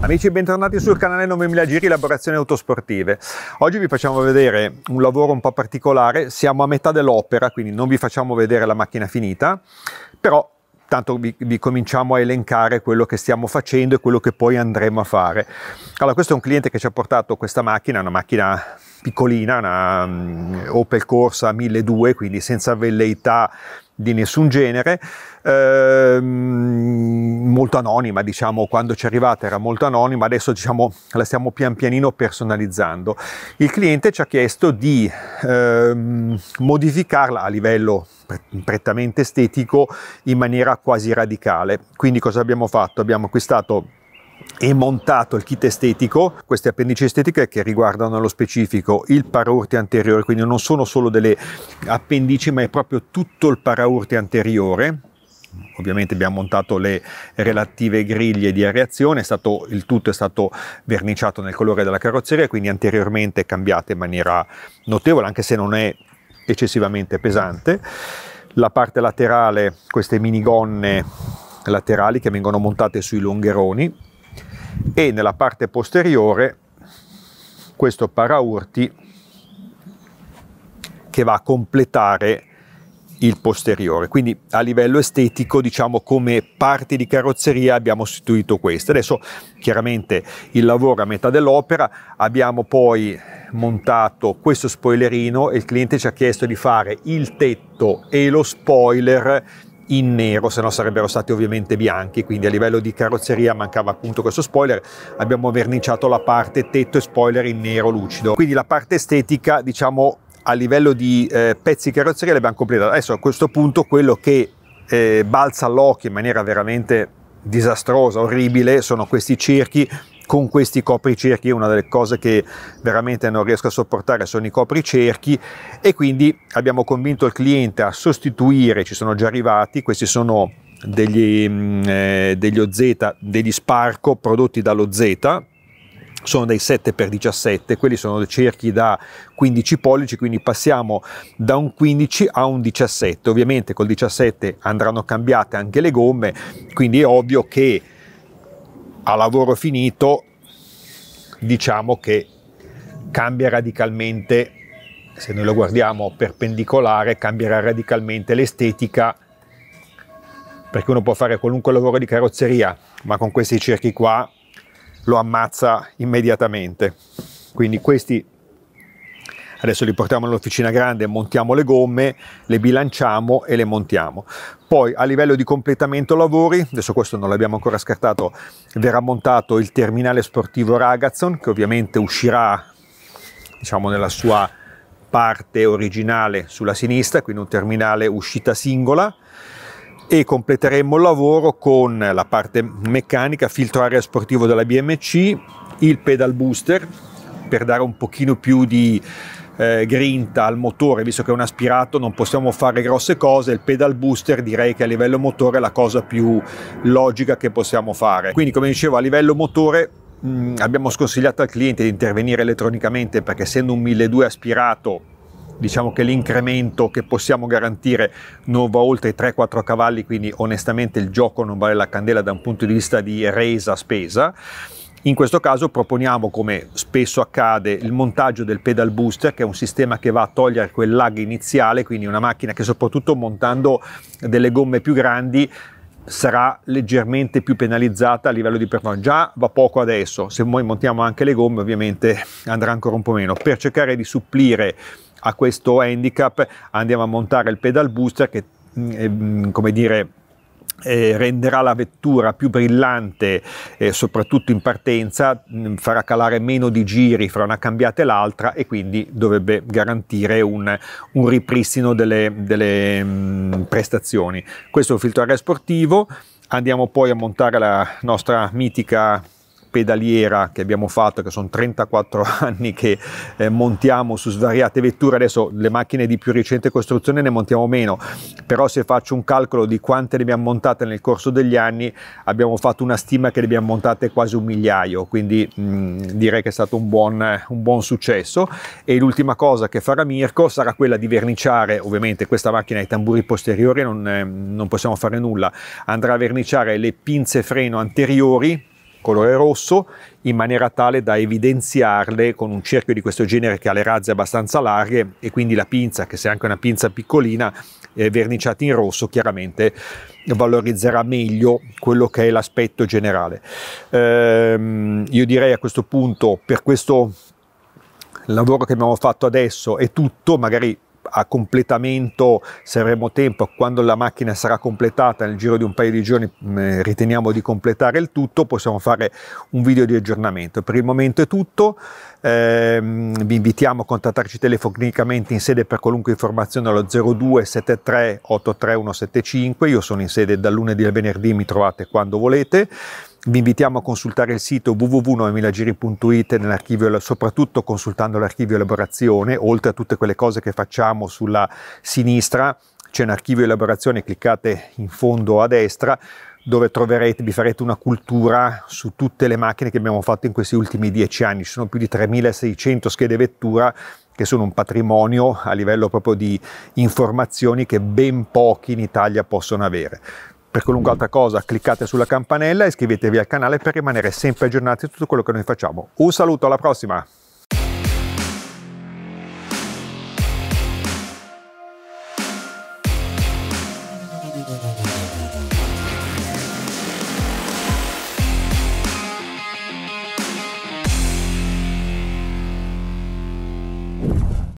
Amici bentornati sul canale 9000 Giri Elaborazioni Autosportive. Oggi vi facciamo vedere un lavoro un po' particolare, siamo a metà dell'opera quindi non vi facciamo vedere la macchina finita, però tanto vi, vi, cominciamo a elencare quello che stiamo facendo e quello che poi andremo a fare. Allora questo è un cliente che ci ha portato questa macchina, una macchina piccolina, una um, Opel Corsa 1200 quindi senza velleità di nessun genere, eh, molto anonima, diciamo, quando ci è arrivata era molto anonima, adesso diciamo, la stiamo pian pianino personalizzando. Il cliente ci ha chiesto di eh, modificarla a livello prettamente estetico in maniera quasi radicale. Quindi cosa abbiamo fatto? Abbiamo acquistato e montato il kit estetico, queste appendici estetiche che riguardano nello specifico il paraurti anteriore, quindi non sono solo delle appendici ma è proprio tutto il paraurti anteriore, ovviamente abbiamo montato le relative griglie di areazione, stato, il tutto è stato verniciato nel colore della carrozzeria, quindi anteriormente è cambiata in maniera notevole, anche se non è eccessivamente pesante. La parte laterale, queste minigonne laterali che vengono montate sui longheroni, e nella parte posteriore questo paraurti che va a completare il posteriore. Quindi a livello estetico, diciamo come parte di carrozzeria abbiamo sostituito queste. Adesso chiaramente il lavoro a metà dell'opera, abbiamo poi montato questo spoilerino e il cliente ci ha chiesto di fare il tetto e lo spoiler in nero, se no sarebbero stati ovviamente bianchi, quindi a livello di carrozzeria mancava appunto questo spoiler, abbiamo verniciato la parte tetto e spoiler in nero lucido, quindi la parte estetica diciamo a livello di eh, pezzi carrozzeria l'abbiamo completata, adesso a questo punto quello che eh, balza all'occhio in maniera veramente disastrosa, orribile, sono questi cerchi con questi copricerchi una delle cose che veramente non riesco a sopportare sono i copricerchi e quindi abbiamo convinto il cliente a sostituire, ci sono già arrivati, questi sono degli, mm, eh, degli OZ, degli Sparco prodotti dallo Z sono dei 7x17, quelli sono cerchi da 15 pollici, quindi passiamo da un 15 a un 17. Ovviamente col 17 andranno cambiate anche le gomme, quindi è ovvio che a lavoro finito diciamo che cambia radicalmente, se noi lo guardiamo perpendicolare, cambierà radicalmente l'estetica perché uno può fare qualunque lavoro di carrozzeria, ma con questi cerchi qua lo ammazza immediatamente. Quindi questi adesso li portiamo all'officina grande, montiamo le gomme, le bilanciamo e le montiamo. Poi a livello di completamento lavori, adesso questo non l'abbiamo ancora scartato, verrà montato il terminale sportivo Ragazzon che ovviamente uscirà diciamo nella sua parte originale sulla sinistra, quindi un terminale uscita singola e completeremo il lavoro con la parte meccanica, filtro aria sportivo della BMC, il pedal booster per dare un pochino più di eh, grinta al motore, visto che è un aspirato non possiamo fare grosse cose, il pedal booster direi che a livello motore è la cosa più logica che possiamo fare. Quindi come dicevo a livello motore mh, mm, abbiamo sconsigliato al cliente di intervenire elettronicamente perché essendo un 1200 aspirato diciamo che l'incremento che possiamo garantire non va oltre i 3-4 cavalli, quindi onestamente il gioco non vale la candela da un punto di vista di resa spesa. In questo caso proponiamo, come spesso accade, il montaggio del pedal booster, che è un sistema che va a togliere quel lag iniziale, quindi una macchina che soprattutto montando delle gomme più grandi sarà leggermente più penalizzata a livello di performance. Già va poco adesso, se noi montiamo anche le gomme ovviamente andrà ancora un po' meno. Per cercare di supplire a questo handicap andiamo a montare il pedal booster che, mm, mm, come dire, eh, renderà la vettura più brillante eh, soprattutto in partenza, mh, mm, farà calare meno di giri fra una cambiata e l'altra e quindi dovrebbe garantire un, un ripristino delle, delle mh, mm, prestazioni. Questo è un filtro aereo sportivo, andiamo poi a montare la nostra mitica pedaliera che abbiamo fatto, che sono 34 anni che eh, montiamo su svariate vetture, adesso le macchine di più recente costruzione ne montiamo meno, però se faccio un calcolo di quante ne abbiamo montate nel corso degli anni, abbiamo fatto una stima che ne abbiamo montate quasi un migliaio, quindi mh, mm, direi che è stato un buon, un buon successo. E l'ultima cosa che farà Mirko sarà quella di verniciare, ovviamente questa macchina ha i tamburi posteriori, non, eh, non possiamo fare nulla, andrà a verniciare le pinze freno anteriori, colore rosso in maniera tale da evidenziarle con un cerchio di questo genere che ha le razze abbastanza larghe e quindi la pinza, che se è anche una pinza piccolina, eh, verniciata in rosso, chiaramente valorizzerà meglio quello che è l'aspetto generale. Ehm, io direi a questo punto, per questo lavoro che abbiamo fatto adesso è tutto, magari a completamento, se avremo tempo, quando la macchina sarà completata, nel giro di un paio di giorni mm, eh, riteniamo di completare il tutto, possiamo fare un video di aggiornamento. Per il momento è tutto, eh, vi invitiamo a contattarci telefonicamente in sede per qualunque informazione allo 02 73 83 175. Io sono in sede dal lunedì al venerdì, mi trovate quando volete. Vi invitiamo a consultare il sito www.9000giri.it soprattutto consultando l'archivio elaborazione, oltre a tutte quelle cose che facciamo sulla sinistra, c'è un archivio elaborazione, cliccate in fondo a destra, dove troverete, vi farete una cultura su tutte le macchine che abbiamo fatto in questi ultimi dieci anni. Ci sono più di 3600 schede vettura che sono un patrimonio a livello proprio di informazioni che ben pochi in Italia possono avere. Per qualunque altra cosa cliccate sulla campanella e iscrivetevi al canale per rimanere sempre aggiornati su tutto quello che noi facciamo. Un saluto, alla prossima! Thank you.